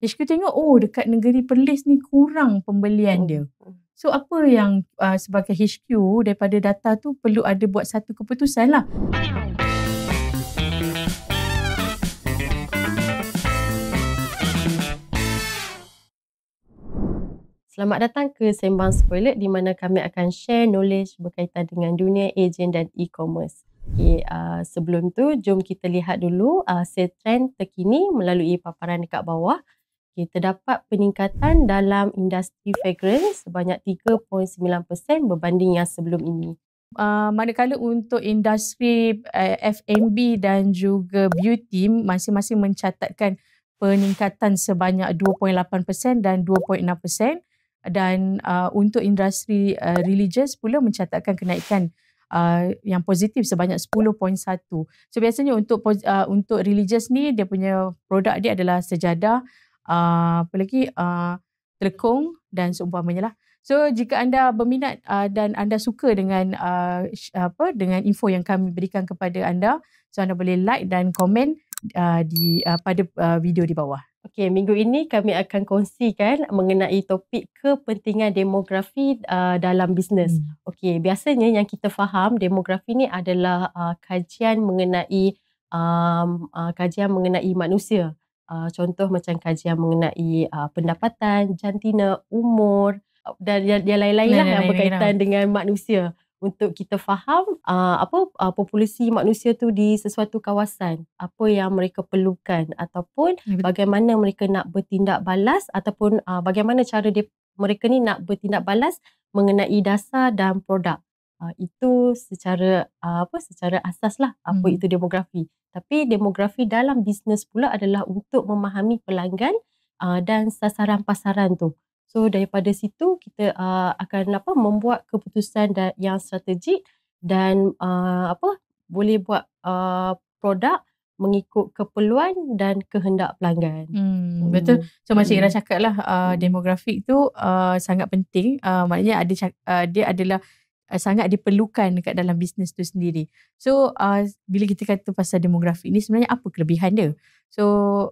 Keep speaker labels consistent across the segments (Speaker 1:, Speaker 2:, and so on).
Speaker 1: Jadi kita tengok oh dekat negeri Perlis ni kurang pembelian oh. dia. So apa yang uh, sebagai HQ daripada data tu perlu ada buat satu keputusan lah.
Speaker 2: Selamat datang ke Sembang Spoiler di mana kami akan share knowledge berkaitan dengan dunia ejen dan e-commerce. Okay, uh, ah, sebelum tu, jom kita lihat dulu uh, sales trend terkini melalui paparan dekat bawah. Okay, terdapat peningkatan dalam industri fragrance sebanyak 3.9% berbanding yang sebelum ini.
Speaker 1: Uh, manakala untuk industri uh, eh, F&B dan juga beauty masing-masing mencatatkan peningkatan sebanyak 2.8% dan 2.6% dan uh, untuk industri uh, religious pula mencatatkan kenaikan uh, yang positif sebanyak 10.1. So biasanya untuk uh, untuk religious ni dia punya produk dia adalah sejadah uh, apa lagi uh, ah, telekung dan seumpamanya lah. So jika anda berminat uh, dan anda suka dengan uh, apa dengan info yang kami berikan kepada anda, so anda boleh like dan komen uh, di uh, pada uh, video di bawah. Okey, minggu ini kami akan kongsikan mengenai
Speaker 2: topik kepentingan demografi uh, dalam bisnes. Hmm. Okey, biasanya yang kita faham demografi ni adalah uh, kajian mengenai um, uh, kajian mengenai manusia. Uh, contoh macam kajian mengenai uh, pendapatan, jantina, umur uh, dan yang, yang lain-lain lah yang berkaitan lain, dengan manusia untuk kita faham uh, apa uh, populasi manusia tu di sesuatu kawasan apa yang mereka perlukan ataupun ya, bagaimana mereka nak bertindak balas ataupun uh, bagaimana cara dia, mereka ni nak bertindak balas mengenai dasar dan produk Uh, itu secara uh, apa secara asas lah apa hmm. itu demografi. Tapi demografi dalam bisnes pula adalah untuk memahami pelanggan uh, dan sasaran pasaran tu. So daripada situ kita uh, akan apa membuat keputusan da- yang strategik dan uh, apa boleh buat uh, produk mengikut keperluan dan kehendak pelanggan.
Speaker 1: Hmm, hmm. Betul. So macam hmm. Ira cakap lah uh, hmm. demografik tu uh, sangat penting. Uh, maknanya ada uh, dia adalah Eh, sangat diperlukan dekat dalam bisnes tu sendiri. So uh, bila kita kata pasal demografi ni sebenarnya apa kelebihan dia? So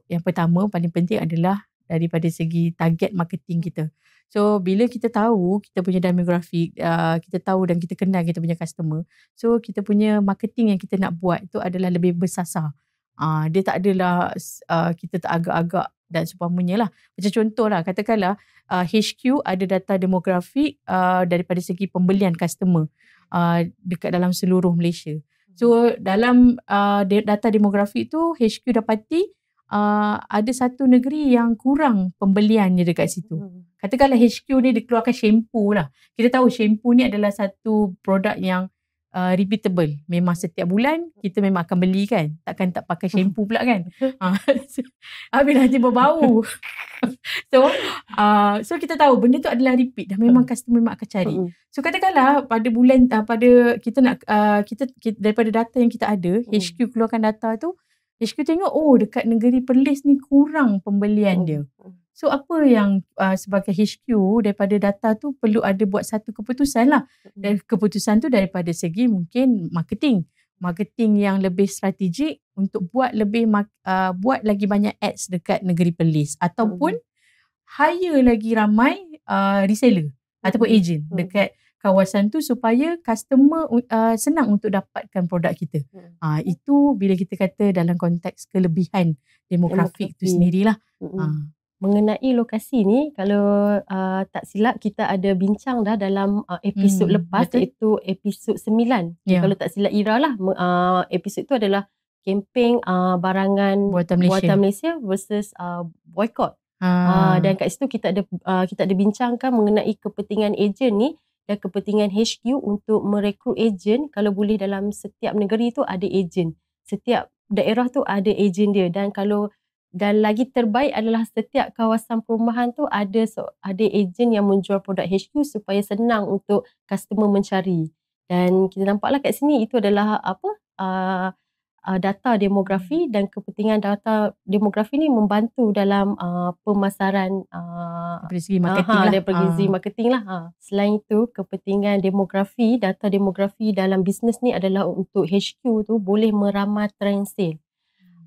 Speaker 1: yang pertama paling penting adalah daripada segi target marketing kita. So bila kita tahu kita punya demografi, uh, kita tahu dan kita kenal kita punya customer. So kita punya marketing yang kita nak buat itu adalah lebih bersasar. Uh, dia tak adalah uh, kita tak agak-agak dan seumpamanya lah. Macam contoh lah, katakanlah uh, HQ ada data demografi uh, daripada segi pembelian customer uh, dekat dalam seluruh Malaysia. So dalam uh, data demografi tu, HQ dapati uh, ada satu negeri yang kurang pembeliannya dekat situ. Hmm. Katakanlah HQ ni dikeluarkan shampoo lah. Kita tahu shampoo ni adalah satu produk yang uh, repeatable. Memang setiap bulan kita memang akan beli kan. Takkan tak pakai shampoo pula kan. Ah, habis nanti berbau. so uh, so kita tahu benda tu adalah repeat dah memang hmm. customer memang akan cari. Hmm. So katakanlah pada bulan uh, pada kita nak uh, kita, kita daripada data yang kita ada HQ hmm. keluarkan data tu HQ tengok oh dekat negeri Perlis ni kurang pembelian oh. dia. So apa yang uh, sebagai HQ daripada data tu perlu ada buat satu keputusan lah. Dan keputusan tu daripada segi mungkin marketing. Marketing yang lebih strategik untuk buat lebih uh, buat lagi banyak ads dekat negeri Perlis. Ataupun hire lagi ramai uh, reseller ataupun agent mm. dekat kawasan tu supaya customer uh, senang untuk dapatkan produk kita. Hmm. Uh, itu bila kita kata dalam konteks kelebihan demografik, demografik. tu sendirilah. Hmm. Uh
Speaker 2: mengenai lokasi ni kalau uh, tak silap kita ada bincang dah dalam uh, episod hmm, lepas betul. iaitu episod 9 yeah. Ya. kalau tak silap Ira lah uh, episod tu adalah kemping uh, barangan buatan Malaysia, buatan Malaysia versus uh, boycott ah. uh, dan kat situ kita ada uh, kita ada bincangkan mengenai kepentingan ejen ni dan kepentingan HQ untuk merekrut ejen kalau boleh dalam setiap negeri tu ada ejen setiap daerah tu ada ejen dia dan kalau dan lagi terbaik adalah setiap kawasan perumahan tu ada so, ada ejen yang menjual produk HQ supaya senang untuk customer mencari. Dan kita nampaklah kat sini itu adalah apa uh, uh, data demografi dan kepentingan data demografi ni membantu dalam uh, pemasaran uh, dari segi marketing, uh, marketing lah. lah ha. Selain itu kepentingan demografi, data demografi dalam bisnes ni adalah untuk HQ tu boleh meramah trend sale.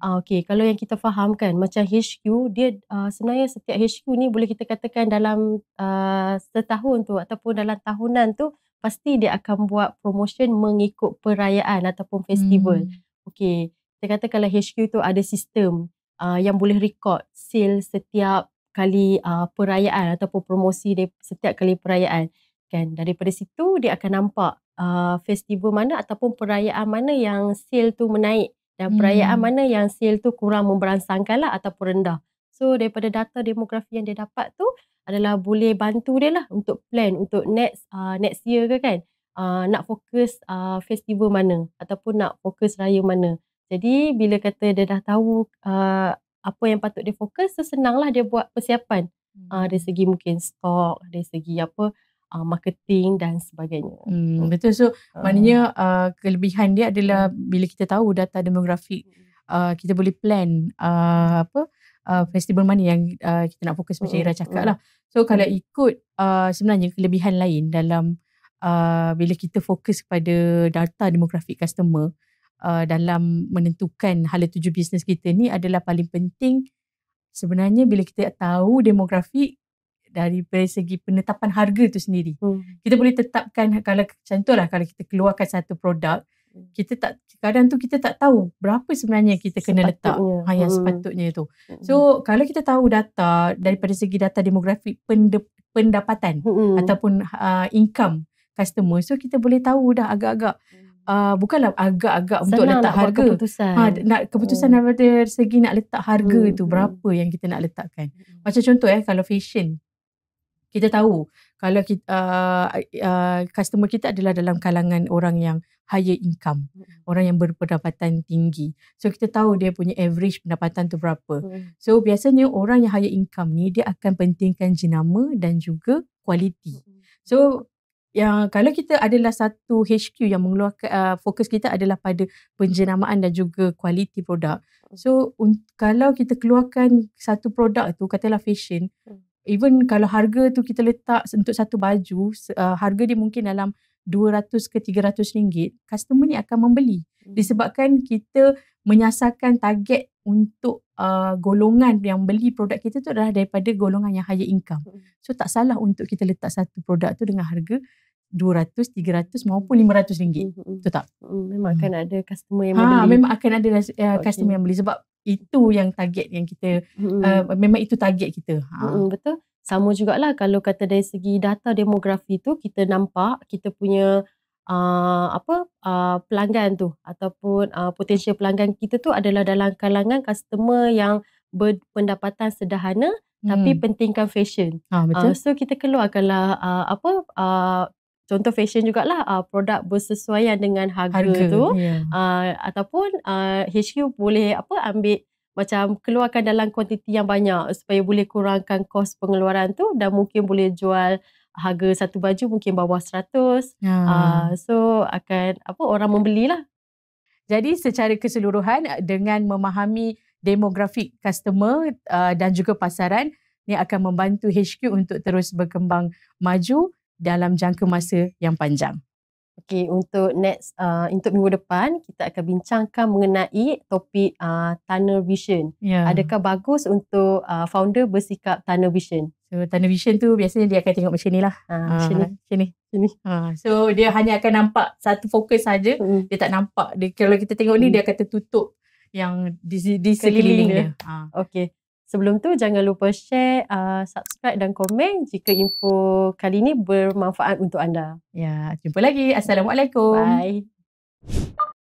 Speaker 2: Uh, ah, okay, kalau yang kita fahamkan macam HQ, dia uh, sebenarnya setiap HQ ni boleh kita katakan dalam uh, setahun tu ataupun dalam tahunan tu pasti dia akan buat promotion mengikut perayaan ataupun festival. Hmm. Okay, kita kata kalau HQ tu ada sistem uh, yang boleh record sale setiap kali uh, perayaan ataupun promosi dia setiap kali perayaan. Kan, daripada situ dia akan nampak uh, festival mana ataupun perayaan mana yang sale tu menaik dan hmm. perayaan mana yang sale tu kurang memberansangkan lah ataupun rendah. So daripada data demografi yang dia dapat tu adalah boleh bantu dia lah untuk plan untuk next uh, next year ke kan uh, nak fokus uh, festival mana ataupun nak fokus raya mana. Jadi bila kata dia dah tahu uh, apa yang patut dia fokus, so senanglah dia buat persiapan. Hmm. Uh, dari segi mungkin stok, dari segi apa uh, marketing dan
Speaker 1: sebagainya. Hmm, betul. So, uh. maknanya uh, kelebihan dia adalah bila kita tahu data demografi, uh, kita boleh plan uh, apa uh, festival mana yang uh, kita nak fokus macam Ira cakap lah. So, kalau ikut uh, sebenarnya kelebihan lain dalam uh, bila kita fokus pada data demografi customer uh, dalam menentukan hala tuju bisnes kita ni adalah paling penting Sebenarnya bila kita tahu demografi dari segi penetapan harga tu sendiri. Hmm. Kita boleh tetapkan kalau contohlah kalau kita keluarkan satu produk, hmm. kita tak kadang tu kita tak tahu berapa sebenarnya kita kena sepatutnya. letak ha, yang hmm. sepatutnya itu. Hmm. So kalau kita tahu data daripada segi data demografi pendapatan hmm. ataupun uh, income customer, so kita boleh tahu dah agak-agak Uh, bukanlah agak-agak Senang untuk letak harga. Buat ha nak keputusan hmm. daripada segi nak letak harga hmm. tu berapa hmm. yang kita nak letakkan. Hmm. Macam contoh eh kalau fashion kita tahu kalau kita, uh, uh, customer kita adalah dalam kalangan orang yang higher income, hmm. orang yang berpendapatan tinggi. So kita tahu dia punya average pendapatan tu berapa. Hmm. So biasanya orang yang higher income ni dia akan pentingkan jenama dan juga kualiti. Hmm. So yang kalau kita adalah satu HQ yang mengeluarkan uh, fokus kita adalah pada penjenamaan dan juga kualiti produk. So kalau kita keluarkan satu produk tu katalah fashion, hmm even kalau harga tu kita letak untuk satu baju uh, harga dia mungkin dalam 200 ke 300 ringgit customer ni akan membeli hmm. disebabkan kita menyasarkan target untuk uh, golongan yang beli produk kita tu adalah daripada golongan yang higher income hmm. so tak salah untuk kita letak satu produk tu dengan harga 200, 300 maupun 500 hmm. ringgit. Betul tak? Memang akan ada customer yang ha, membeli. Ha, memang akan ada uh, customer okay. yang beli sebab itu yang target yang kita mm. uh, memang itu target kita ha. mm,
Speaker 2: betul sama jugalah kalau kata dari segi data demografi tu kita nampak kita punya uh, apa uh, pelanggan tu ataupun uh, ah, potensial pelanggan kita tu adalah dalam kalangan customer yang berpendapatan sederhana tapi hmm. pentingkan fashion. Ha, betul. Uh, so kita keluarkanlah uh, apa uh, contoh fashion jugalah uh, produk bersesuaian dengan harga, harga tu yeah. uh, ataupun uh, HQ boleh apa ambil macam keluarkan dalam kuantiti yang banyak supaya boleh kurangkan kos pengeluaran tu dan mungkin boleh jual harga satu baju mungkin bawah seratus.
Speaker 1: yeah. uh, so akan apa orang membelilah jadi secara keseluruhan uh, dengan memahami demografik customer uh, dan juga pasaran ni akan membantu HQ untuk terus berkembang maju dalam jangka masa yang panjang. Okay, untuk next uh, untuk minggu depan kita akan bincangkan mengenai
Speaker 2: topik uh, tunnel vision. Yeah. Adakah bagus untuk uh, founder bersikap
Speaker 1: tunnel vision? So tunnel vision tu biasanya dia akan tengok macam nilah. Ha uh, ah, macam ni, macam ni, ni. Ha so dia hanya akan nampak satu fokus saja. Mm. Dia tak nampak dia kalau kita tengok mm. ni hmm. dia akan tertutup yang di di sekeliling dia. Ha. Ah. Okay. Sebelum tu jangan lupa share,
Speaker 2: uh, subscribe dan komen jika info kali ini bermanfaat untuk anda.
Speaker 1: Ya, jumpa lagi. Assalamualaikum. Bye.